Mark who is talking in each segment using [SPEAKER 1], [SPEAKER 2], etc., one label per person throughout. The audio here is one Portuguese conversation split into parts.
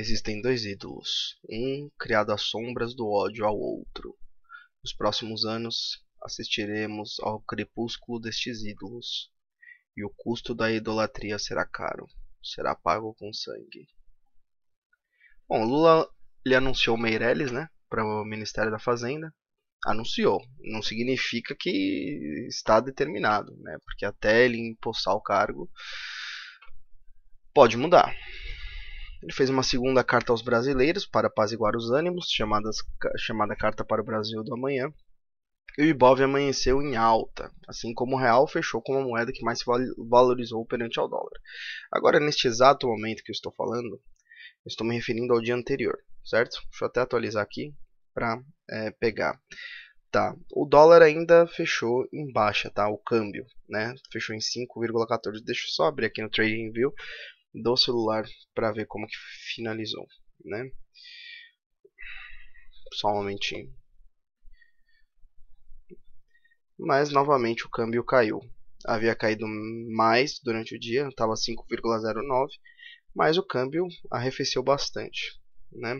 [SPEAKER 1] Existem dois ídolos, um criado às sombras do ódio ao outro. Nos próximos anos, assistiremos ao crepúsculo destes ídolos, e o custo da idolatria será caro, será pago com sangue. Bom, Lula ele anunciou Meirelles, né, para o Ministério da Fazenda. Anunciou, não significa que está determinado, né, porque até ele empossar o cargo pode mudar. Ele fez uma segunda carta aos brasileiros para apaziguar os ânimos, chamada, chamada Carta para o Brasil do Amanhã. E o Ibov amanheceu em alta, assim como o real fechou como a moeda que mais se valorizou perante ao dólar. Agora, neste exato momento que eu estou falando, estou me referindo ao dia anterior, certo? Deixa eu até atualizar aqui para é, pegar. Tá, o dólar ainda fechou em baixa, tá? O câmbio, né? Fechou em 5,14. Deixa eu só abrir aqui no TradingView do celular para ver como que finalizou, né? Só um momentinho. Mas novamente o câmbio caiu. Havia caído mais durante o dia, estava 5,09, mas o câmbio arrefeceu bastante, né?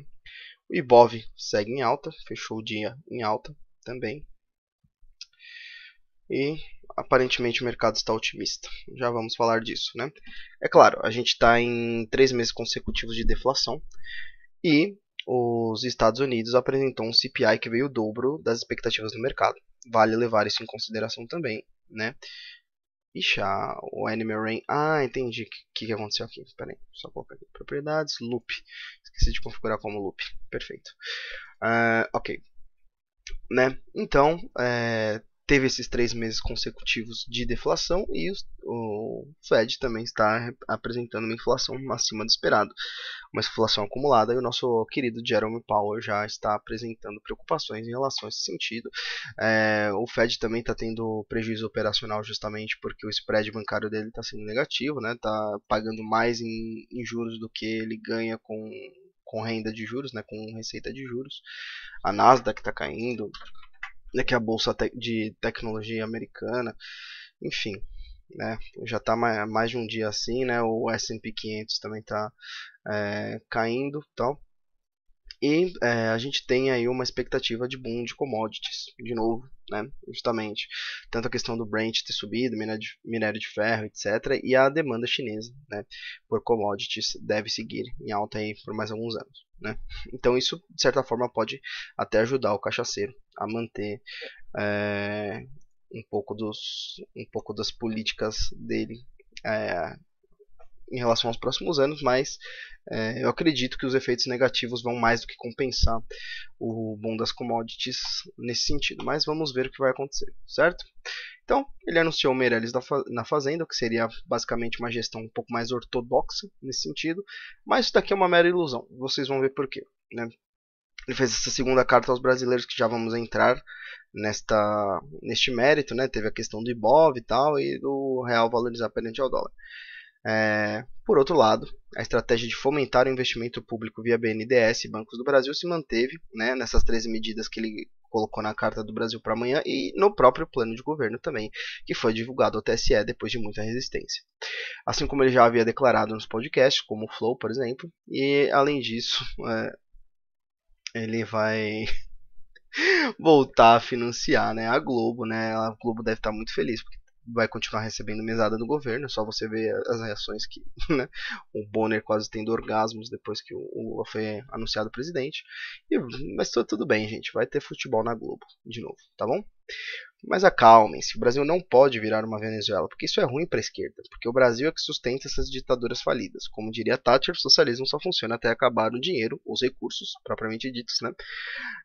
[SPEAKER 1] O Ibov segue em alta, fechou o dia em alta também. E aparentemente o mercado está otimista. Já vamos falar disso, né? É claro, a gente está em três meses consecutivos de deflação e os Estados Unidos apresentou um CPI que veio o dobro das expectativas do mercado. Vale levar isso em consideração também, né? e já o Animal Rain. Ah, entendi o que, que aconteceu aqui. Pera aí, só colocar aqui. Propriedades, loop. Esqueci de configurar como loop. Perfeito. Uh, ok. Né? Então, é, teve esses três meses consecutivos de deflação e o, Fed também está apresentando uma inflação acima do esperado, uma inflação acumulada, e o nosso querido Jerome Powell já está apresentando preocupações em relação a esse sentido. É, o Fed também está tendo prejuízo operacional justamente porque o spread bancário dele está sendo negativo, né? Está pagando mais em, em juros do que ele ganha com com renda de juros, né, com receita de juros. A Nasdaq está caindo, né, que é a bolsa de tecnologia americana, enfim, né, já está mais, mais de um dia assim, né, o S&P 500 também está é, caindo, tal. E é, a gente tem aí uma expectativa de boom de commodities, de novo, né? Justamente. Tanto a questão do Brent ter subido, minério de, minério de ferro, etc. E a demanda chinesa né, por commodities deve seguir em alta aí por mais alguns anos. Né? Então isso, de certa forma, pode até ajudar o cachaceiro a manter é, um, pouco dos, um pouco das políticas dele é, em relação aos próximos anos, mas é, eu acredito que os efeitos negativos vão mais do que compensar o bom das commodities nesse sentido. Mas vamos ver o que vai acontecer, certo? Então, ele anunciou o Meirelles na Fazenda, que seria basicamente uma gestão um pouco mais ortodoxa nesse sentido, mas isso daqui é uma mera ilusão, vocês vão ver porquê. Né? Ele fez essa segunda carta aos brasileiros, que já vamos entrar nesta, neste mérito, né? teve a questão do Ibov e tal, e do real valorizar perante ao dólar. É, por outro lado, a estratégia de fomentar o investimento público via BNDES e Bancos do Brasil se manteve né, nessas 13 medidas que ele colocou na Carta do Brasil para amanhã e no próprio plano de governo também, que foi divulgado ao TSE depois de muita resistência. Assim como ele já havia declarado nos podcasts, como o Flow, por exemplo, e além disso, é, ele vai voltar a financiar né, a Globo, né? A Globo deve estar muito feliz, porque vai continuar recebendo mesada do governo, é só você ver as reações que né? o Bonner quase tendo orgasmos depois que o Lula foi anunciado presidente. E, mas tudo bem, gente, vai ter futebol na Globo de novo, tá bom? Mas acalmem-se, o Brasil não pode virar uma Venezuela, porque isso é ruim para a esquerda, porque o Brasil é que sustenta essas ditaduras falidas. Como diria Thatcher, o socialismo só funciona até acabar o dinheiro, os recursos, propriamente ditos, né,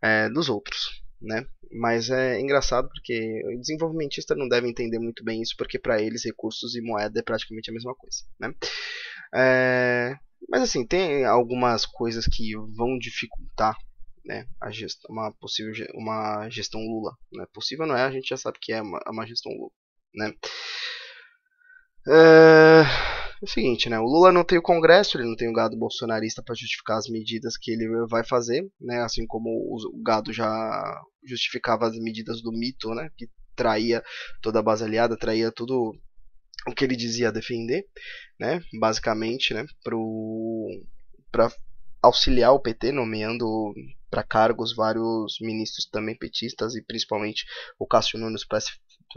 [SPEAKER 1] é, dos outros né? Mas é engraçado porque o desenvolvimentista não deve entender muito bem isso, porque para eles recursos e moeda é praticamente a mesma coisa, né? É... Mas assim, tem algumas coisas que vão dificultar né, a gestão, uma possível uma gestão Lula. Né? Possível não é, a gente já sabe que é uma, é uma gestão Lula. Né? É é o seguinte, né? O Lula não tem o Congresso, ele não tem o gado bolsonarista para justificar as medidas que ele vai fazer, né? Assim como o gado já justificava as medidas do mito, né? Que traía toda a base aliada, traía tudo o que ele dizia defender, né? Basicamente, né? Pro para auxiliar o PT, nomeando para cargos vários ministros também petistas e principalmente o Cássio Nunes para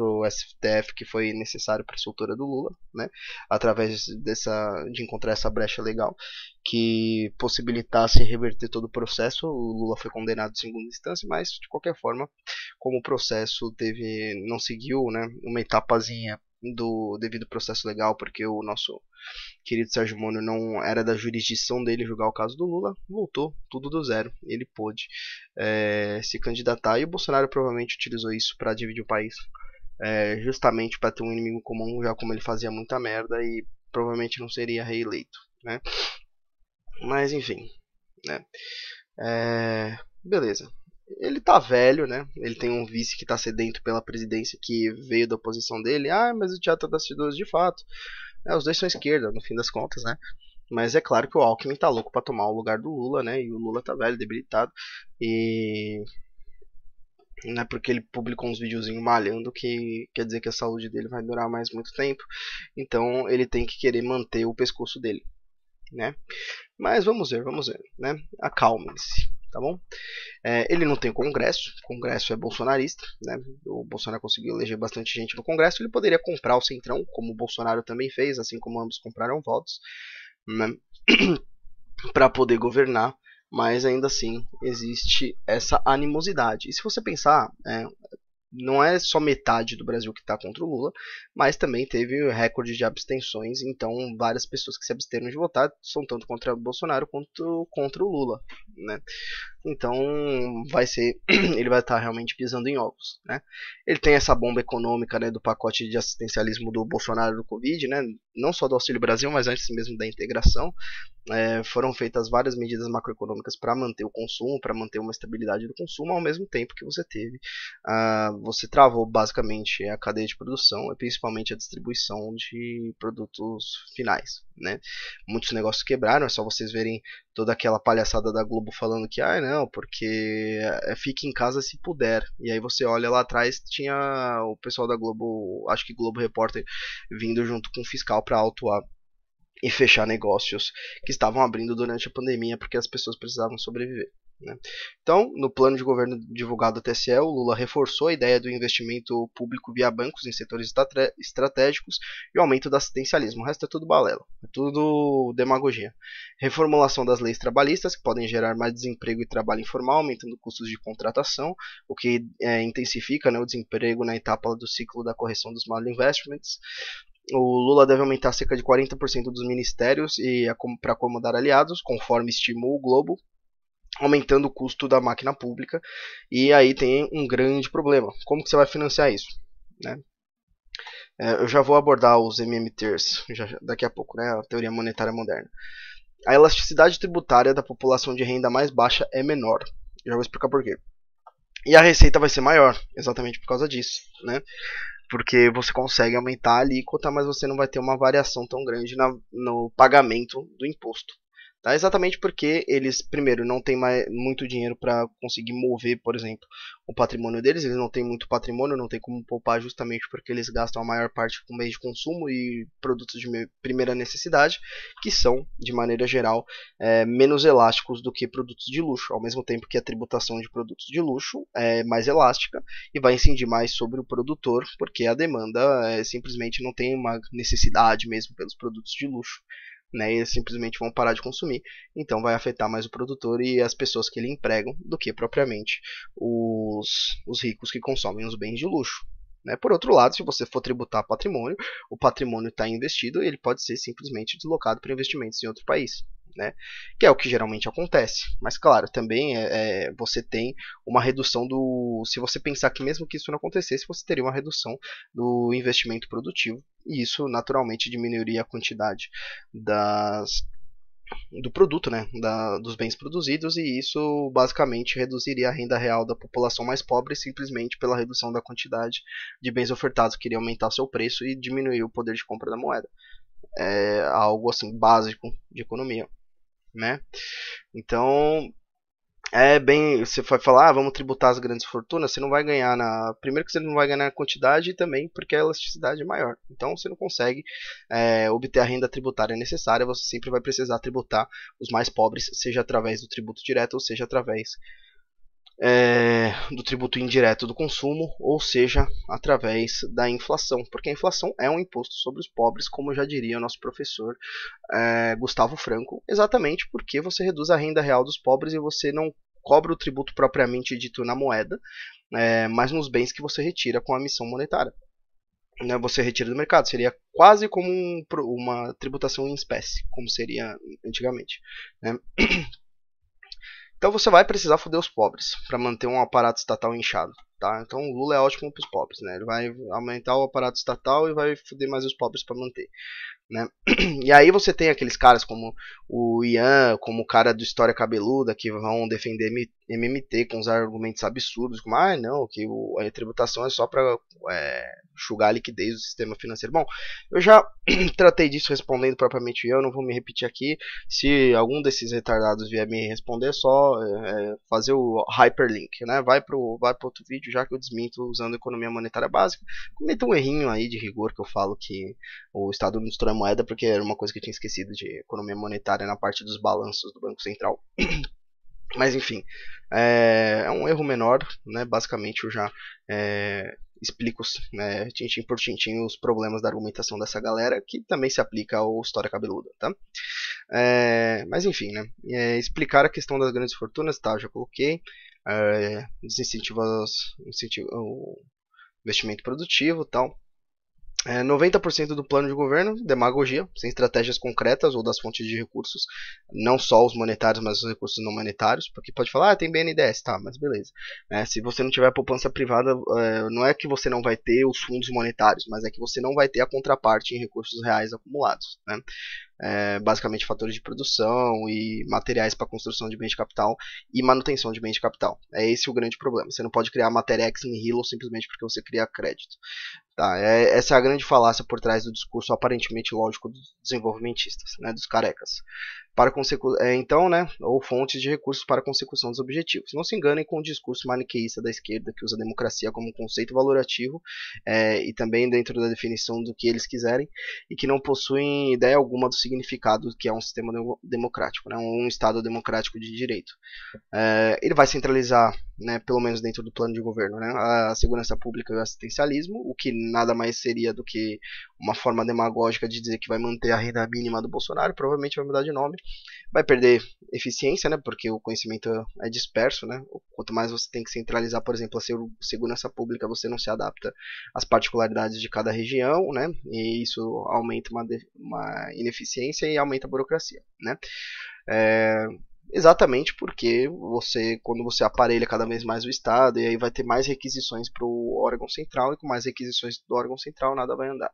[SPEAKER 1] o STF que foi necessário para a soltura do Lula, né? Através dessa de encontrar essa brecha legal que possibilitasse reverter todo o processo. O Lula foi condenado em segunda instância, mas de qualquer forma, como o processo teve não seguiu, né, uma etapazinha do devido processo legal, porque o nosso querido Sérgio Moro não era da jurisdição dele julgar o caso do Lula, voltou tudo do zero. Ele pôde é, se candidatar e o Bolsonaro provavelmente utilizou isso para dividir o país é, justamente para ter um inimigo comum, já como ele fazia muita merda e provavelmente não seria reeleito, né? Mas enfim, né? É, beleza. Ele tá velho, né? Ele tem um vice que tá sedento pela presidência que veio da oposição dele. Ah, mas o teatro das tá cidades de fato. É, os dois são esquerda, no fim das contas, né? Mas é claro que o Alckmin tá louco para tomar o lugar do Lula, né? E o Lula tá velho, debilitado. E não é porque ele publicou uns videozinhos malhando que quer dizer que a saúde dele vai durar mais muito tempo. Então ele tem que querer manter o pescoço dele, né? Mas vamos ver, vamos ver, né? Acalmem-se, tá bom? É, ele não tem congresso, o congresso é bolsonarista, né? O Bolsonaro conseguiu eleger bastante gente no congresso, ele poderia comprar o Centrão, como o Bolsonaro também fez, assim como ambos compraram votos, né? para poder governar mas ainda assim existe essa animosidade. E se você pensar, é, não é só metade do Brasil que está contra o Lula, mas também teve recorde de abstenções, então várias pessoas que se absteram de votar são tanto contra o Bolsonaro quanto contra o Lula. Né? Então vai ser, ele vai estar realmente pisando em ovos, né? Ele tem essa bomba econômica, né, do pacote de assistencialismo do Bolsonaro do Covid, né? Não só do Auxílio Brasil, mas antes mesmo da integração, é, foram feitas várias medidas macroeconômicas para manter o consumo, para manter uma estabilidade do consumo, ao mesmo tempo que você teve, uh, você travou basicamente a cadeia de produção e principalmente a distribuição de produtos finais, né? Muitos negócios quebraram, é só vocês verem toda aquela palhaçada da Globo falando que, ah, não, porque eh, fique em casa se puder. E aí você olha lá atrás, tinha o pessoal da Globo, acho que Globo Repórter, vindo junto com o fiscal para autuar e fechar negócios que estavam abrindo durante a pandemia porque as pessoas precisavam sobreviver. Né? Então, no plano de governo divulgado da TSE, o Lula reforçou a ideia do investimento público via bancos em setores estratégicos e o aumento do assistencialismo. O resto é tudo balela, é tudo demagogia. Reformulação das leis trabalhistas, que podem gerar mais desemprego e trabalho informal, aumentando custos de contratação, o que é, intensifica né, o desemprego na etapa do ciclo da correção dos mal investments o Lula deve aumentar cerca de 40% dos ministérios para acomodar aliados, conforme estimou o Globo, aumentando o custo da máquina pública e aí tem um grande problema. Como que você vai financiar isso? Né? É, eu já vou abordar os MMTS já, daqui a pouco, né? a teoria monetária moderna. A elasticidade tributária da população de renda mais baixa é menor. Eu já vou explicar por quê. E a receita vai ser maior, exatamente por causa disso. Né? Porque você consegue aumentar a alíquota, mas você não vai ter uma variação tão grande na, no pagamento do imposto. Tá? Exatamente porque eles, primeiro, não têm mais, muito dinheiro para conseguir mover, por exemplo, o patrimônio deles. Eles não têm muito patrimônio, não tem como poupar justamente porque eles gastam a maior parte com meios de consumo e produtos de primeira necessidade, que são, de maneira geral, é, menos elásticos do que produtos de luxo. Ao mesmo tempo que a tributação de produtos de luxo é mais elástica e vai incidir mais sobre o produtor, porque a demanda é, simplesmente não tem uma necessidade mesmo pelos produtos de luxo né? eles simplesmente vão parar de consumir, então vai afetar mais o produtor e as pessoas que ele empregam do que propriamente os, os ricos que consomem os bens de luxo. Né? Por outro lado, se você for tributar patrimônio, o patrimônio está investido e ele pode ser simplesmente deslocado para investimentos em outro país né? Que é o que geralmente acontece. Mas claro, também é, é, você tem uma redução do. Se você pensar que mesmo que isso não acontecesse, você teria uma redução do investimento produtivo. E isso naturalmente diminuiria a quantidade das do produto, né, da, dos bens produzidos, e isso basicamente reduziria a renda real da população mais pobre simplesmente pela redução da quantidade de bens ofertados, que iria aumentar seu preço e diminuir o poder de compra da moeda. É algo assim básico de economia né? Então, é bem. Você vai falar, ah, vamos tributar as grandes fortunas, você não vai ganhar na. Primeiro que você não vai ganhar na quantidade e também porque a elasticidade é maior. Então você não consegue é, obter a renda tributária necessária, você sempre vai precisar tributar os mais pobres, seja através do tributo direto ou seja através é, do tributo indireto do consumo, ou seja, através da inflação, porque a inflação é um imposto sobre os pobres, como já diria o nosso professor é, Gustavo Franco, exatamente porque você reduz a renda real dos pobres e você não cobra o tributo propriamente dito na moeda, é, mas nos bens que você retira com a emissão monetária. Né, você retira do mercado, seria quase como um, uma tributação em espécie, como seria antigamente. Né? Então você vai precisar foder os pobres para manter um aparato estatal inchado, tá? Então o Lula é ótimo para os pobres, né? Ele vai aumentar o aparato estatal e vai foder mais os pobres para manter. Né? E aí você tem aqueles caras como o Ian, como o cara do História Cabeluda, que vão defender MMT com uns argumentos absurdos, como, ah, não, que a tributação é só para é, enxugar a liquidez do sistema financeiro. Bom, eu já tratei disso respondendo propriamente eu, não vou me repetir aqui. Se algum desses retardados vier me responder, é só é, é fazer o hyperlink, né? Vai para vai pro outro vídeo, já que eu desminto usando economia monetária básica. Cometa um errinho aí de rigor que eu falo que o Estado não moeda, porque era uma coisa que eu tinha esquecido de economia monetária na parte dos balanços do Banco Central. Mas enfim, é, é, um erro menor, né? Basicamente eu já é, explico né, tintim por tintim os problemas da argumentação dessa galera, que também se aplica ao História Cabeluda, tá? É, mas enfim, né? É, explicar a questão das grandes fortunas, tá? Já coloquei. É, incentivo o investimento produtivo tal. É, 90% do plano de governo, demagogia, sem estratégias concretas ou das fontes de recursos, não só os monetários, mas os recursos não monetários, porque pode falar, ah, tem BNDES, tá, mas beleza. É, se você não tiver poupança privada, é, não é que você não vai ter os fundos monetários, mas é que você não vai ter a contraparte em recursos reais acumulados. Né? É, basicamente fatores de produção e materiais para construção de bens de capital e manutenção de bens de capital. É esse o grande problema. Você não pode criar matéria ex nihilo simplesmente porque você cria crédito. Tá, é, essa é a grande falácia por trás do discurso aparentemente lógico dos desenvolvimentistas, né, dos carecas. Para consecu é, então, né, ou fontes de recursos para a consecução dos objetivos. Não se enganem com o discurso maniqueísta da esquerda, que usa a democracia como um conceito valorativo é, e também dentro da definição do que eles quiserem, e que não possuem ideia alguma do significado que é um sistema democrático, né, um Estado democrático de direito. É, ele vai centralizar né, pelo menos dentro do plano de governo, né, a segurança pública e o assistencialismo, o que nada mais seria do que uma forma demagógica de dizer que vai manter a renda mínima do Bolsonaro, provavelmente vai mudar de nome, vai perder eficiência, né, porque o conhecimento é disperso, né, quanto mais você tem que centralizar, por exemplo, a segurança pública, você não se adapta às particularidades de cada região, né, e isso aumenta uma, uma ineficiência e aumenta a burocracia, né. É, Exatamente porque você, quando você aparelha cada vez mais o Estado, e aí vai ter mais requisições para o órgão central, e com mais requisições do órgão central nada vai andar.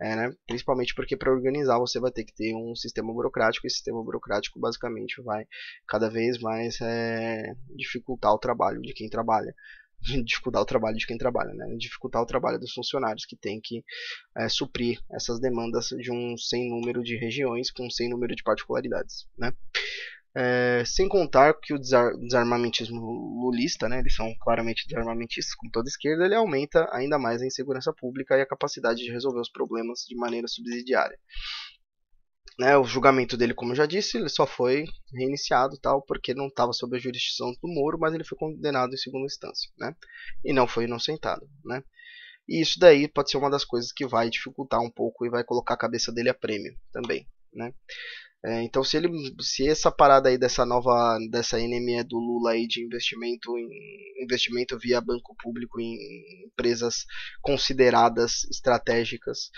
[SPEAKER 1] É, né? Principalmente porque para organizar você vai ter que ter um sistema burocrático, e esse sistema burocrático basicamente vai cada vez mais é, dificultar o trabalho de quem trabalha dificultar o trabalho de quem trabalha, né? dificultar o trabalho dos funcionários que tem que é, suprir essas demandas de um sem número de regiões com um sem número de particularidades, né? É, sem contar que o desarmamentismo lulista, né, eles são claramente desarmamentistas, como toda esquerda, ele aumenta ainda mais a insegurança pública e a capacidade de resolver os problemas de maneira subsidiária. Né, o julgamento dele, como eu já disse, ele só foi reiniciado tal porque não estava sob a jurisdição do Moro, mas ele foi condenado em segunda instância, né, e não foi inocentado, né. E isso daí pode ser uma das coisas que vai dificultar um pouco e vai colocar a cabeça dele a prêmio também, né. É, então se ele se essa parada aí dessa nova dessa NME do Lula aí de investimento em investimento via banco público em empresas consideradas estratégicas,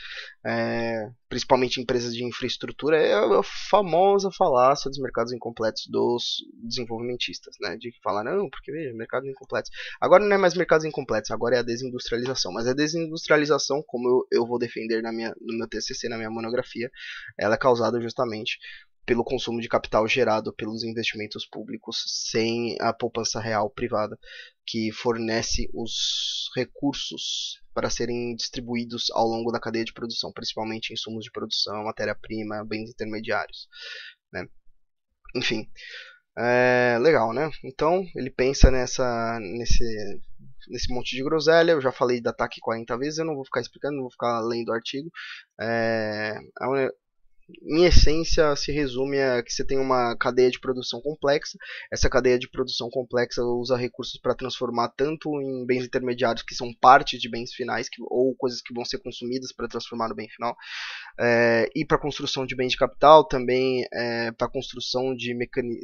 [SPEAKER 1] é, principalmente empresas de infraestrutura, é a famosa falácia dos mercados incompletos dos desenvolvimentistas, né? De falar não, porque veja, mercados incompletos. Agora não é mais mercados incompletos, agora é a desindustrialização, mas a desindustrialização, como eu, eu vou defender na minha no meu TCC, na minha monografia, ela é causada justamente pelo consumo de capital gerado pelos investimentos públicos sem a poupança real privada, que fornece os recursos para serem distribuídos ao longo da cadeia de produção, principalmente insumos de produção, matéria-prima, bens intermediários. Né? Enfim, é, legal, né? Então, ele pensa nessa, nesse, nesse monte de groselha. Eu já falei da TAC 40 vezes, eu não vou ficar explicando, não vou ficar lendo o artigo. É, em essência, se resume a que você tem uma cadeia de produção complexa. Essa cadeia de produção complexa usa recursos para transformar tanto em bens intermediários, que são parte de bens finais, que, ou coisas que vão ser consumidas para transformar no bem final, é, e para construção de bens de capital, também é, eh, para construção de,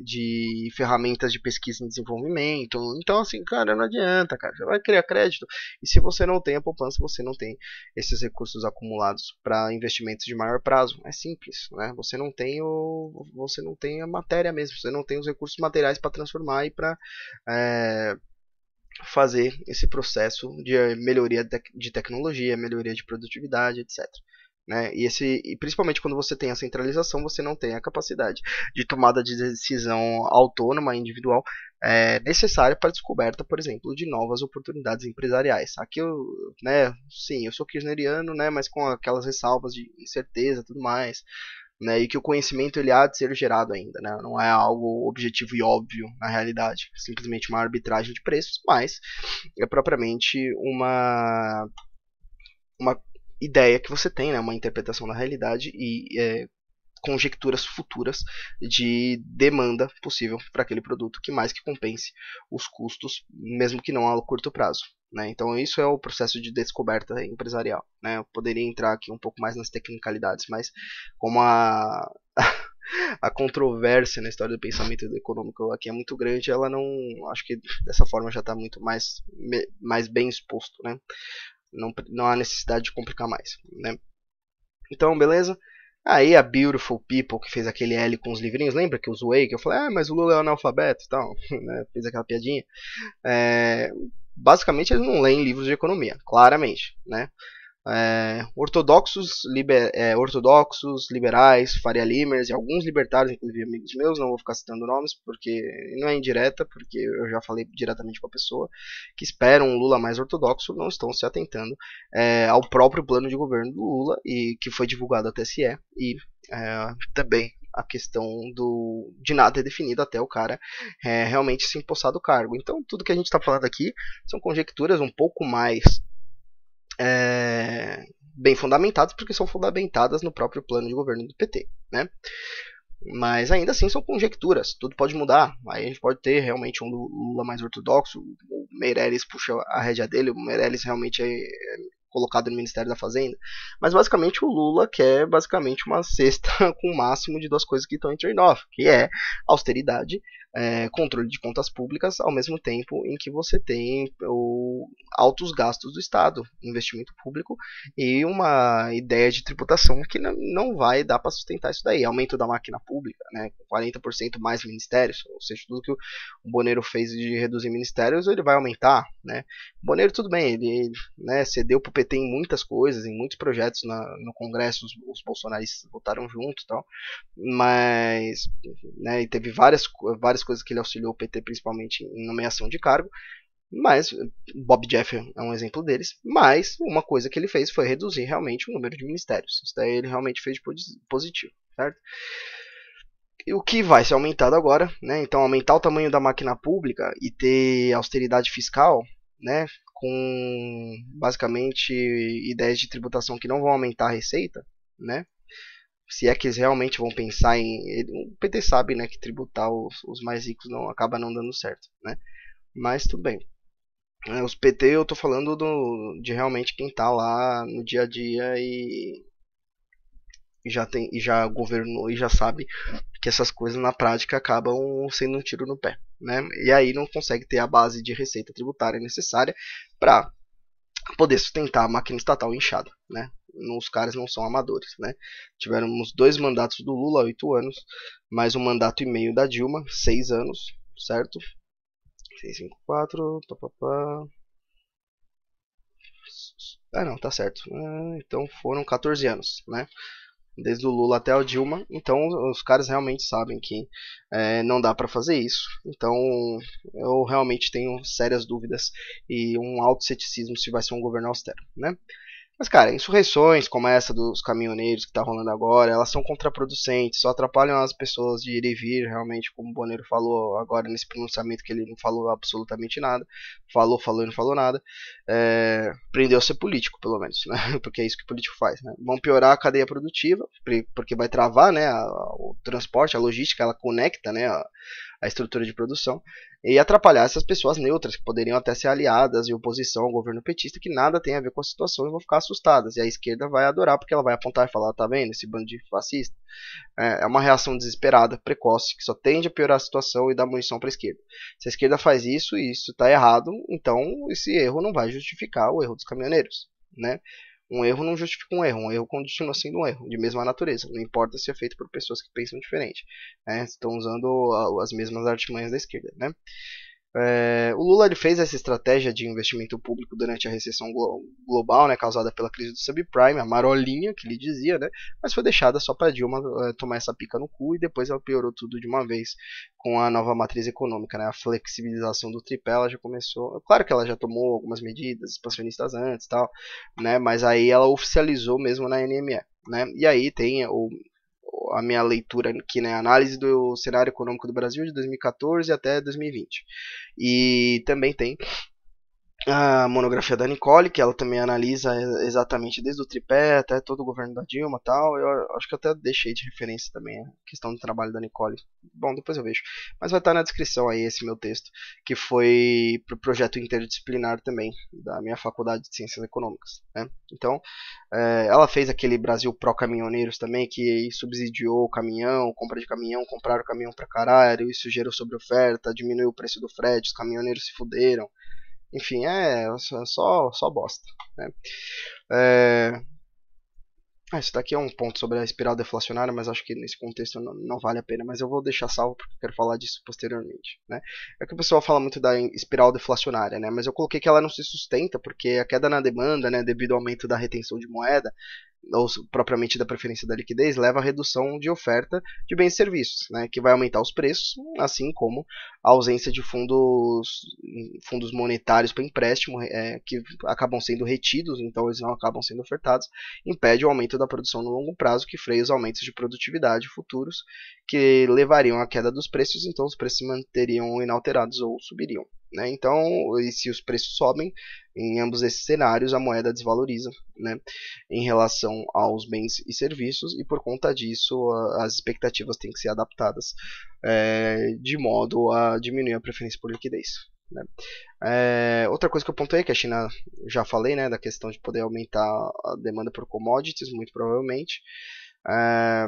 [SPEAKER 1] de ferramentas de pesquisa e desenvolvimento. Então, assim, cara, não adianta, cara. Você vai criar crédito. E se você não tem a poupança, você não tem esses recursos acumulados para investimentos de maior prazo. É simples isso, né? Você não tem o, você não tem a matéria mesmo, você não tem os recursos materiais para transformar e para é, eh, fazer esse processo de melhoria de tecnologia, melhoria de produtividade, etc. Né? E, esse, e principalmente quando você tem a centralização, você não tem a capacidade de tomada de decisão autônoma, individual, é, necessária para a descoberta, por exemplo, de novas oportunidades empresariais. Aqui eu, né, sim, eu sou kirchneriano, né, mas com aquelas ressalvas de incerteza tudo mais. Né, e que o conhecimento ele há de ser gerado ainda, né, não é algo objetivo e óbvio na realidade, simplesmente uma arbitragem de preços, mas é propriamente uma uma ideia que você tem, né, uma interpretação da realidade e é, conjecturas futuras de demanda possível para aquele produto que mais que compense os custos, mesmo que não a curto prazo. Né? Então isso é o processo de descoberta empresarial. Né? Eu poderia entrar aqui um pouco mais nas tecnicalidades, mas como a, a controvérsia na história do pensamento econômico aqui é muito grande, ela não acho que dessa forma já está muito mais, mais bem exposto. Né? Não, não há necessidade de complicar mais, né? Então, beleza? Aí a Beautiful People, que fez aquele L com os livrinhos, lembra que eu zoei? Que eu falei, ah, mas o Lula é analfabeto e tal, né? Fez aquela piadinha. É, basicamente, eles não leem livros de economia, claramente, né? é, ortodoxos, liber, é, ortodoxos, liberais, Faria Limers e alguns libertários, inclusive amigos meus, não vou ficar citando nomes porque não é indireta, porque eu já falei diretamente com a pessoa, que esperam um Lula mais ortodoxo, não estão se atentando é, ao próprio plano de governo do Lula e que foi divulgado se TSE e é, também a questão do de nada é definido até o cara é, realmente se empossar do cargo. Então, tudo que a gente está falando aqui são conjecturas um pouco mais é, bem fundamentadas, porque são fundamentadas no próprio plano de governo do PT. Né? Mas ainda assim são conjecturas, tudo pode mudar. Aí a gente pode ter realmente um Lula mais ortodoxo, o Meirelles puxa a rédea dele, o Meirelles realmente é, é colocado no Ministério da Fazenda. Mas basicamente o Lula quer basicamente uma cesta com o máximo de duas coisas que estão em turn-off, que é austeridade é, controle de contas públicas, ao mesmo tempo em que você tem o, altos gastos do Estado, investimento público e uma ideia de tributação que não, não vai dar para sustentar isso daí. Aumento da máquina pública, né, 40% mais ministérios, ou seja, tudo que o Boneiro fez de reduzir ministérios, ele vai aumentar. Né. O Boneiro, tudo bem, ele né, cedeu para o PT em muitas coisas, em muitos projetos na, no Congresso, os, os bolsonaristas votaram junto e tal, mas né, e teve várias, várias coisas que ele auxiliou o PT, principalmente em nomeação de cargo. Mas Bob Jefferson é um exemplo deles. Mas uma coisa que ele fez foi reduzir realmente o número de ministérios. Isso daí ele realmente fez de positivo, certo? E o que vai ser aumentado agora, né? Então aumentar o tamanho da máquina pública e ter austeridade fiscal, né? Com basicamente ideias de tributação que não vão aumentar a receita, né? se é que eles realmente vão pensar em. O PT sabe né, que tributar os, os mais ricos não acaba não dando certo. Né? Mas tudo bem. É, os PT eu tô falando do, de realmente quem tá lá no dia a dia e, e já tem e já governou e já sabe que essas coisas na prática acabam sendo um tiro no pé, né? E aí não consegue ter a base de receita tributária necessária para poder sustentar a máquina estatal inchada, né? os caras não são amadores, né? Tivemos dois mandatos do Lula, oito anos, mais um mandato e meio da Dilma, seis anos, certo? 654, papapá. Ah, não, tá certo. Ah, então foram 14 anos, né? Desde o Lula até o Dilma. Então os caras realmente sabem que é, não dá para fazer isso. Então eu realmente tenho sérias dúvidas e um alto ceticismo se vai ser um governo austero, né? Mas, cara, insurreições como essa dos caminhoneiros que tá rolando agora, elas são contraproducentes, só atrapalham as pessoas de ir e vir, realmente, como o Boneiro falou agora nesse pronunciamento, que ele não falou absolutamente nada. Falou, falou e não falou nada. É, prendeu a ser político, pelo menos, né? Porque é isso que o político faz, né? Vão piorar a cadeia produtiva, porque vai travar, né, o transporte, a logística, ela conecta, né, a, a estrutura de produção, e atrapalhar essas pessoas neutras, que poderiam até ser aliadas e oposição ao governo petista, que nada tem a ver com a situação e vão ficar assustadas. E a esquerda vai adorar, porque ela vai apontar e falar: tá vendo, esse bando de fascista? É, é uma reação desesperada, precoce, que só tende a piorar a situação e dar munição para a esquerda. Se a esquerda faz isso e isso está errado, então esse erro não vai justificar o erro dos caminhoneiros. Né? Um erro não justifica um erro, um erro continua sendo um erro, de mesma natureza, não importa se é feito por pessoas que pensam diferente, né? estão usando as mesmas artimanhas da esquerda. Né? É, o Lula ele fez essa estratégia de investimento público durante a recessão glo global, né, causada pela crise do subprime, a marolinha que ele dizia, né, mas foi deixada só para Dilma é, tomar essa pica no cu e depois ela piorou tudo de uma vez com a nova matriz econômica, né, a flexibilização do tripé, ela já começou, claro que ela já tomou algumas medidas expansionistas antes, tal, né, mas aí ela oficializou mesmo na NME. Né? E aí tem o, a minha leitura aqui, né? Análise do cenário econômico do Brasil de 2014 até 2020. E também tem a monografia da Nicole, que ela também analisa exatamente desde o tripé até todo o governo da Dilma tal. Eu acho que até deixei de referência também a questão do trabalho da Nicole. Bom, depois eu vejo. Mas vai estar na descrição aí esse meu texto, que foi para o projeto interdisciplinar também, da minha faculdade de Ciências Econômicas. Né? Então, é, ela fez aquele Brasil Pro Caminhoneiros também, que subsidiou o caminhão, compra de caminhão, compraram o caminhão para caralho, isso gerou sobre oferta, diminuiu o preço do frete, os caminhoneiros se fuderam enfim, é, é só, só bosta. Né? É... esse ah, daqui é um ponto sobre a espiral deflacionária, mas acho que nesse contexto não, não, vale a pena. Mas eu vou deixar salvo porque eu quero falar disso posteriormente. Né? É que o pessoal fala muito da espiral deflacionária, né? mas eu coloquei que ela não se sustenta porque a queda na demanda, né, devido ao aumento da retenção de moeda, ou propriamente da preferência da liquidez, leva à redução de oferta de bens e serviços, né, que vai aumentar os preços, assim como a ausência de fundos, fundos monetários para empréstimo, é, que acabam sendo retidos, então eles não acabam sendo ofertados, impede o aumento da produção no longo prazo, que freia os aumentos de produtividade futuros, que levariam à queda dos preços, então os preços se manteriam inalterados ou subiriam. Né? Então, se os preços sobem, em ambos esses cenários a moeda desvaloriza né? em relação aos bens e serviços, e por conta disso a, as expectativas têm que ser adaptadas é, de modo a diminuir a preferência por liquidez. Né? É, outra coisa que eu pontuei, que a China já falei, né, da questão de poder aumentar a demanda por commodities, muito provavelmente. É,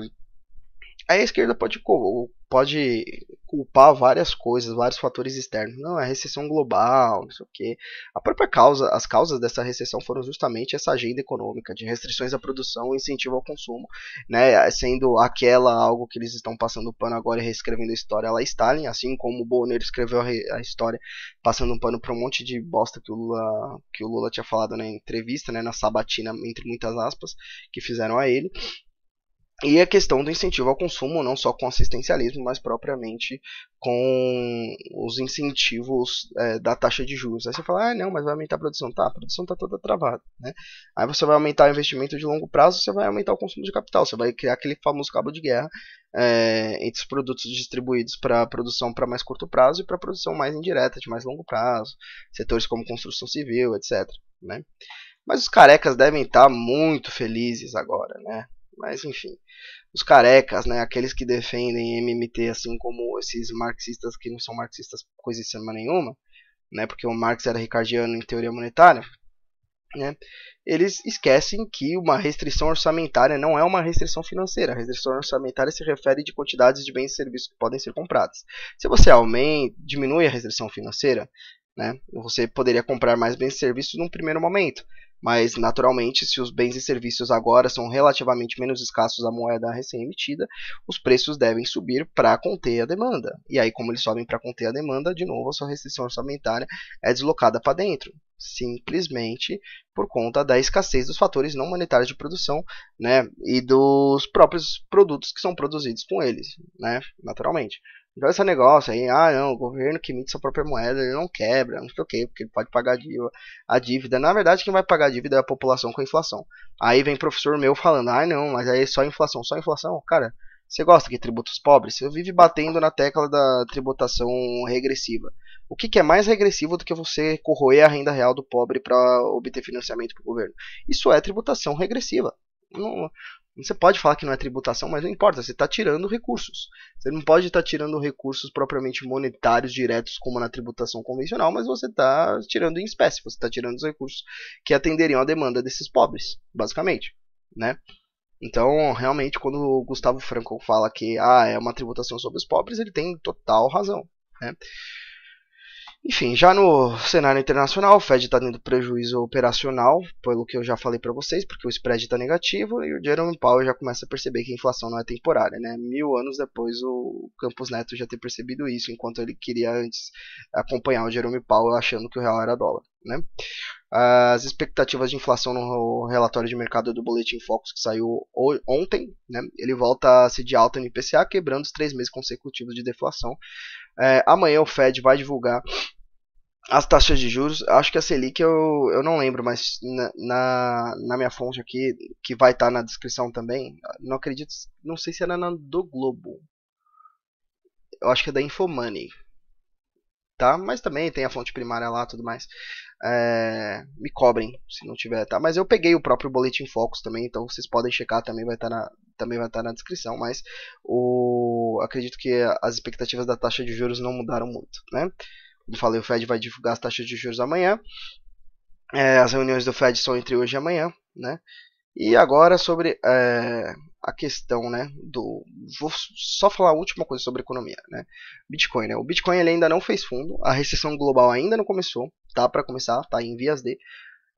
[SPEAKER 1] a esquerda pode pode culpar várias coisas, vários fatores externos. Não, é recessão global, não sei o quê. A própria causa, as causas dessa recessão foram justamente essa agenda econômica de restrições à produção e incentivo ao consumo, né? Sendo aquela algo que eles estão passando pano agora e reescrevendo a história lá Stalin, assim como o Bonner escreveu a, história passando pano para um monte de bosta que o Lula que o Lula tinha falado na né, entrevista, né, na sabatina entre muitas aspas que fizeram a ele. E a questão do incentivo ao consumo, não só com assistencialismo, mas propriamente com os incentivos é, da taxa de juros. Aí você fala, ah, não, mas vai aumentar a produção. Tá, a produção está toda travada. Né? Aí você vai aumentar o investimento de longo prazo, você vai aumentar o consumo de capital, você vai criar aquele famoso cabo de guerra é, entre os produtos distribuídos para produção para mais curto prazo e para produção mais indireta, de mais longo prazo, setores como construção civil, etc. Né? Mas os carecas devem estar tá muito felizes agora, né? Mas enfim, os carecas, né, aqueles que defendem MMT assim como esses marxistas que não são marxistas coisa nenhuma, né, porque o Marx era ricardiano em teoria monetária, né, eles esquecem que uma restrição orçamentária não é uma restrição financeira. A restrição orçamentária se refere de quantidades de bens e serviços que podem ser comprados. Se você aumenta, diminui a restrição financeira, né, você poderia comprar mais bens e serviços num primeiro momento. Mas, naturalmente, se os bens e serviços agora são relativamente menos escassos à moeda recém-emitida, os preços devem subir para conter a demanda. E aí, como eles sobem para conter a demanda, de novo, a sua restrição orçamentária é deslocada para dentro simplesmente por conta da escassez dos fatores não monetários de produção, né, e dos próprios produtos que são produzidos com eles, né, naturalmente. Então esse negócio aí, ah não, o governo que emite sua própria moeda, ele não quebra, não sei o que, porque ele pode pagar a dívida, Na verdade, quem vai pagar a dívida é a população com a inflação. Aí vem professor meu falando, ah não, mas aí é só inflação, só inflação, cara. Você gosta que tributa os pobres? Você vive batendo na tecla da tributação regressiva. O que, que é mais regressivo do que você corroer a renda real do pobre para obter financiamento para o governo? Isso é tributação regressiva. Não, você pode falar que não é tributação, mas não importa, você está tirando recursos. Você não pode estar tá tirando recursos propriamente monetários diretos, como na tributação convencional, mas você está tirando em espécie, você está tirando os recursos que atenderiam à demanda desses pobres, basicamente. Né? Então, realmente, quando o Gustavo Franco fala que ah, é uma tributação sobre os pobres, ele tem total razão. Né? Enfim, já no cenário internacional, o Fed está tendo prejuízo operacional, pelo que eu já falei para vocês, porque o spread está negativo e o Jerome Powell já começa a perceber que a inflação não é temporária. Né? Mil anos depois, o Campos Neto já ter percebido isso, enquanto ele queria antes acompanhar o Jerome Powell achando que o real era dólar. Né? As expectativas de inflação no relatório de mercado do Boletim Focus que saiu ontem, né? ele volta a se de alta no IPCA, quebrando os três meses consecutivos de deflação, é, amanhã o Fed vai divulgar as taxas de juros. Acho que a Selic eu, eu não lembro, mas na, na, na minha fonte aqui, que vai estar tá na descrição também, não acredito, não sei se era é na do Globo. Eu acho que é da Infomoney. Tá? Mas também tem a fonte primária lá tudo mais. É, me cobrem se não tiver, tá? Mas eu peguei o próprio Boletim Focus também, então vocês podem checar também, vai estar tá na, também vai estar na descrição, mas o, acredito que as expectativas da taxa de juros não mudaram muito. Né? Como falei, o Fed vai divulgar as taxas de juros amanhã. É, as reuniões do Fed são entre hoje e amanhã. Né? E agora sobre é, a questão né, do. Vou só falar a última coisa sobre economia. Né? Bitcoin. Né? O Bitcoin ele ainda não fez fundo, a recessão global ainda não começou, tá para começar, tá em vias de.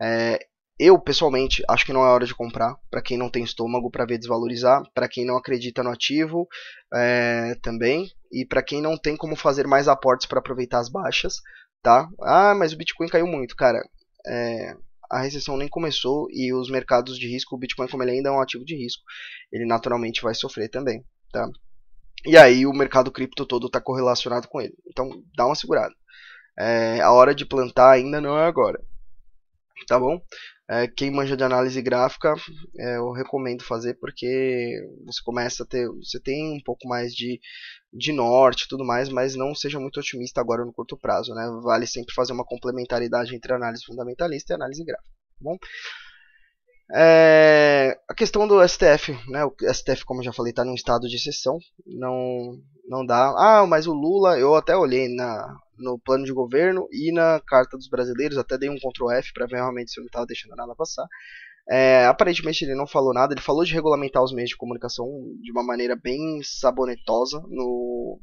[SPEAKER 1] É, eu, pessoalmente, acho que não é hora de comprar, para quem não tem estômago para ver desvalorizar, para quem não acredita no ativo é, também, e para quem não tem como fazer mais aportes para aproveitar as baixas, tá? Ah, mas o Bitcoin caiu muito, cara. É, a recessão nem começou e os mercados de risco, o Bitcoin, como ele ainda é um ativo de risco, ele naturalmente vai sofrer também, tá? E aí o mercado cripto todo está correlacionado com ele. Então dá uma segurada. É, a hora de plantar ainda não é agora. Tá bom? É, quem manja de análise gráfica, é, eu recomendo fazer porque você começa a ter, você tem um pouco mais de, de norte e tudo mais, mas não seja muito otimista agora no curto prazo, né? Vale sempre fazer uma complementaridade entre análise fundamentalista e análise gráfica, tá bom? É, a questão do STF, né? O STF, como eu já falei, está num estado de exceção. Não, não dá. Ah, mas o Lula, eu até olhei na, no plano de governo e na Carta dos Brasileiros. Até dei um Ctrl F para ver realmente se eu não estava deixando nada passar. É, aparentemente ele não falou nada, ele falou de regulamentar os meios de comunicação de uma maneira bem sabonetosa no,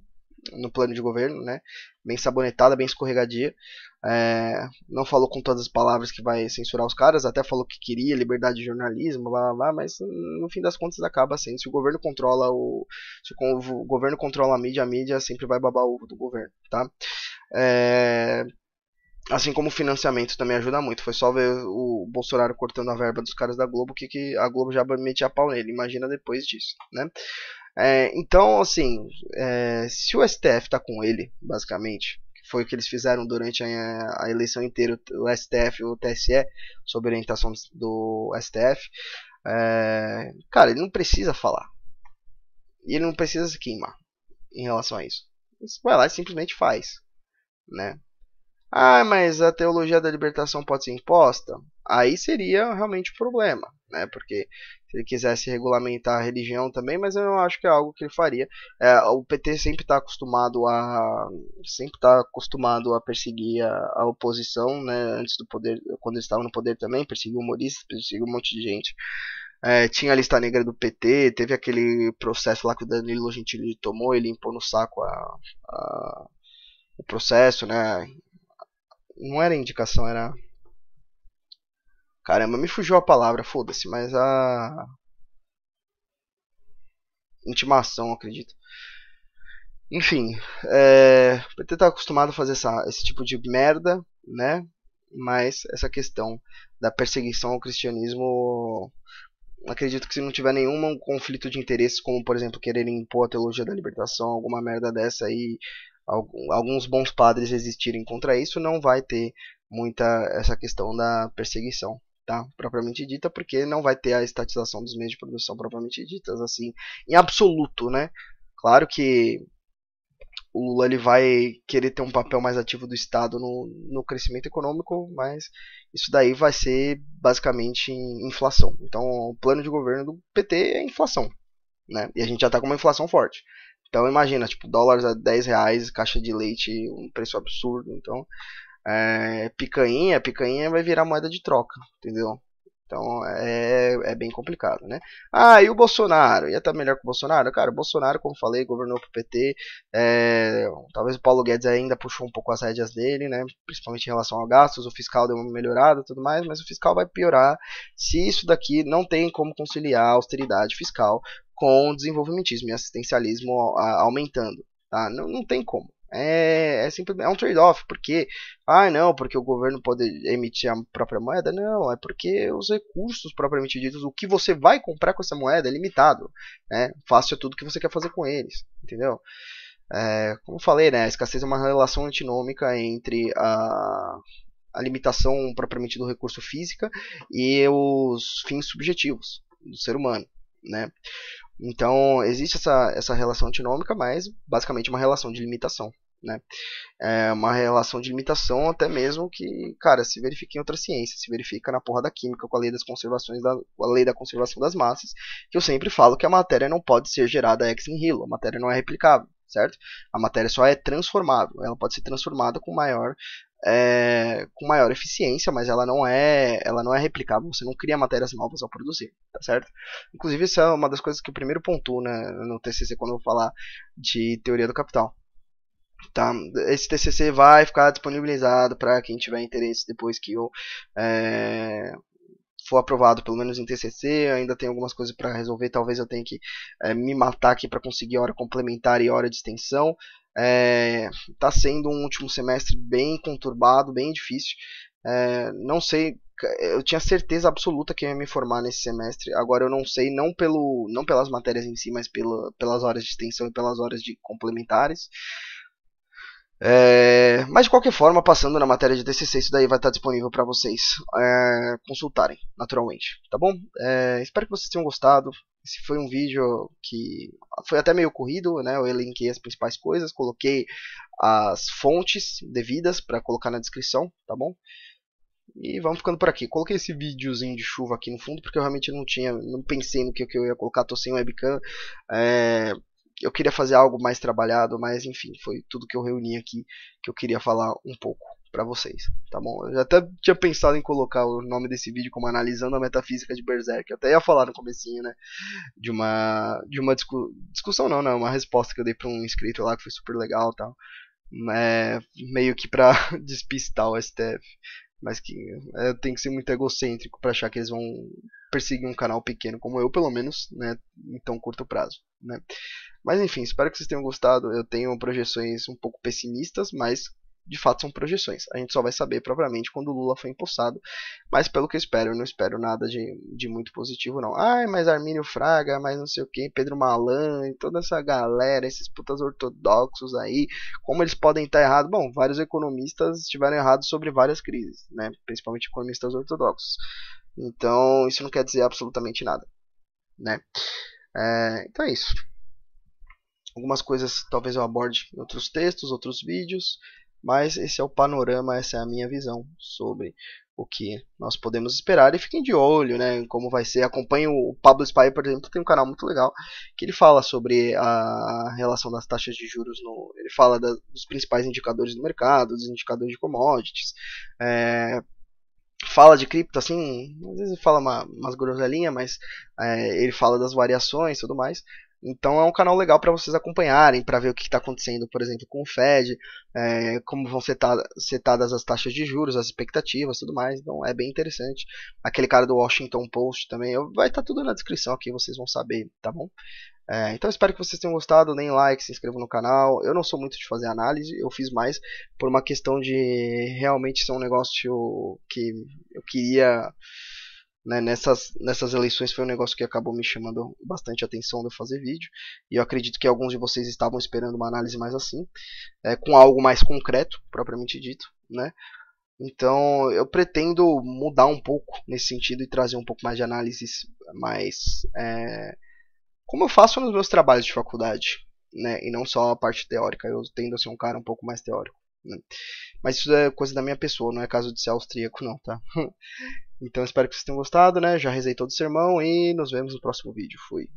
[SPEAKER 1] no plano de governo, né? Bem sabonetada, bem escorregadia. É, não falou com todas as palavras que vai censurar os caras, até falou que queria liberdade de jornalismo, blá, blá, blá, mas no fim das contas acaba sendo. Assim, se o governo controla o. Se o governo controla a mídia, a mídia sempre vai babar o ovo do governo, tá? É, assim como o financiamento também ajuda muito. Foi só ver o Bolsonaro cortando a verba dos caras da Globo que, que a Globo já metia pau nele. Imagina depois disso, né? É, então, assim, é, se o STF tá com ele, basicamente, que foi o que eles fizeram durante a, a eleição inteira, o STF e o TSE, sob orientação do STF, é, cara, ele não precisa falar. E ele não precisa se queimar em relação a isso. vai lá e simplesmente faz né? Ah, mas a teologia da libertação pode ser imposta? Aí seria realmente o um problema, né? Porque se ele quisesse regulamentar a religião também, mas eu não acho que é algo que ele faria. É, o PT sempre está acostumado a sempre está acostumado a perseguir a, a, oposição, né? Antes do poder, quando eles estavam no poder também, perseguiu humoristas, perseguiu um monte de gente. É, tinha a lista negra do PT, teve aquele processo lá que o Danilo Gentili tomou, ele impôs no saco a, a o processo, né? Não era indicação, era. Caramba, me fugiu a palavra, foda-se, mas a. Intimação, acredito. Enfim, é, o PT tá acostumado a fazer essa, esse tipo de merda, né? Mas essa questão da perseguição ao cristianismo, acredito que se não tiver nenhum conflito de interesses, como por exemplo quererem impor a teologia da libertação, alguma merda dessa aí, alguns bons padres existirem contra isso, não vai ter muita essa questão da perseguição. Tá? propriamente dita, porque não vai ter a estatização dos meios de produção propriamente ditas assim, em absoluto, né? Claro que o Lula ele vai querer ter um papel mais ativo do Estado no, no crescimento econômico, mas isso daí vai ser basicamente inflação. Então, o plano de governo do PT é inflação, né? E a gente já está com uma inflação forte. Então imagina, tipo, dólares a 10 reais, caixa de leite, um preço absurdo. Então, é, picanha, picanha vai virar moeda de troca, entendeu? Então é, é bem complicado, né? Ah, e o Bolsonaro? Ia estar é tá melhor que o Bolsonaro? Cara, o Bolsonaro, como falei, governou pro PT. É, talvez o Paulo Guedes ainda puxou um pouco as rédeas dele, né? Principalmente em relação a gastos. O fiscal deu uma melhorada tudo mais, mas o fiscal vai piorar se isso daqui não tem como conciliar a austeridade fiscal com o desenvolvimentismo e assistencialismo aumentando. Tá? Não, não tem como. É, é, simples, é um trade-off, porque, ah, não, porque o governo pode emitir a própria moeda, não, é porque os recursos propriamente ditos, o que você vai comprar com essa moeda é limitado, né? Fácil é tudo que você quer fazer com eles, entendeu? É, como falei, né, a escassez é uma relação antinômica entre a, a limitação propriamente do recurso física e os fins subjetivos do ser humano, né? Então, existe essa, essa relação antinômica, mas basicamente uma relação de limitação. Né? É uma relação de limitação até mesmo que, cara, se verifica em outra ciência, se verifica na porra da química com a lei das conservações da a lei da conservação das massas, que eu sempre falo que a matéria não pode ser gerada ex nihilo, a matéria não é replicável, certo? A matéria só é transformável, ela pode ser transformada com maior é, com maior eficiência, mas ela não é, ela não é replicável. Você não cria matérias novas ao produzir, tá certo? Inclusive isso é uma das coisas que eu primeiro pontuo né, no TCC quando eu vou falar de teoria do capital. Tá? Esse TCC vai ficar disponibilizado para quem tiver interesse depois que eu é, for aprovado, pelo menos em TCC. Ainda tem algumas coisas para resolver. Talvez eu tenha que é, me matar aqui para conseguir hora complementar e hora de extensão. Está é, tá sendo um último semestre bem conturbado, bem difícil. É, não sei, eu tinha certeza absoluta que ia me formar nesse semestre. Agora eu não sei, não, pelo, não pelas matérias em si, mas pela, pelas horas de extensão e pelas horas de complementares. É, mas de qualquer forma, passando na matéria de TCC, isso daí vai estar disponível para vocês é, consultarem, naturalmente, tá bom? É, espero que vocês tenham gostado. Esse foi um vídeo que foi até meio corrido, né? Eu elenquei as principais coisas, coloquei as fontes devidas para colocar na descrição, tá bom? E vamos ficando por aqui. Coloquei esse videozinho de chuva aqui no fundo porque eu realmente não tinha, não pensei no que, que eu ia colocar, tô sem webcam. É, eu queria fazer algo mais trabalhado, mas enfim, foi tudo que eu reuni aqui que eu queria falar um pouco para vocês, tá bom? Eu já até tinha pensado em colocar o nome desse vídeo como analisando a metafísica de Berserk, eu até ia falar no comecinho, né, de uma de uma discu discussão não, né, uma resposta que eu dei para um inscrito lá que foi super legal, tal. É, meio que pra despistar o STF. Mas que é, tem que ser muito egocêntrico para achar que eles vão perseguir um canal pequeno como eu, pelo menos, né, em tão curto prazo. Né? Mas enfim, espero que vocês tenham gostado. Eu tenho projeções um pouco pessimistas, mas de fato são projeções. A gente só vai saber propriamente quando o Lula foi impulsado. Mas pelo que eu espero, eu não espero nada de, de muito positivo, não. Ai, mas Armínio Fraga, mas não sei o que, Pedro Malan, e toda essa galera, esses putas ortodoxos aí, como eles podem estar errados? Bom, vários economistas estiveram errados sobre várias crises, né? Principalmente economistas ortodoxos. Então, isso não quer dizer absolutamente nada, né? É, então é isso. Algumas coisas talvez eu aborde em outros textos, outros vídeos. Mas esse é o panorama, essa é a minha visão sobre o que nós podemos esperar. E fiquem de olho, né? Como vai ser. Acompanhe o Pablo Spy, por exemplo, tem um canal muito legal que ele fala sobre a relação das taxas de juros. No, ele fala da, dos principais indicadores do mercado, dos indicadores de commodities. É, fala de cripto, assim, às vezes ele fala uma, umas groselinhas, mas é, ele fala das variações e tudo mais. Então é um canal legal para vocês acompanharem, para ver o que está acontecendo, por exemplo, com o Fed, é, como vão ser setadas as taxas de juros, as expectativas, tudo mais. Então é bem interessante. Aquele cara do Washington Post também, vai estar tá tudo na descrição aqui, vocês vão saber, tá bom? É, então espero que vocês tenham gostado, deem like, se inscrevam no canal. Eu não sou muito de fazer análise, eu fiz mais por uma questão de realmente ser um negócio que eu queria né, nessas, nessas eleições foi um negócio que acabou me chamando bastante atenção de eu fazer vídeo. E eu acredito que alguns de vocês estavam esperando uma análise mais assim, é, com algo mais concreto, propriamente dito. Né? Então eu pretendo mudar um pouco nesse sentido e trazer um pouco mais de análises mais. É, como eu faço nos meus trabalhos de faculdade, né? E não só a parte teórica. Eu tendo a ser um cara um pouco mais teórico. Mas isso é coisa da minha pessoa, não é caso de ser austríaco não, tá? então espero que vocês tenham gostado, né? Já rezei todo o sermão e nos vemos no próximo vídeo. Fui!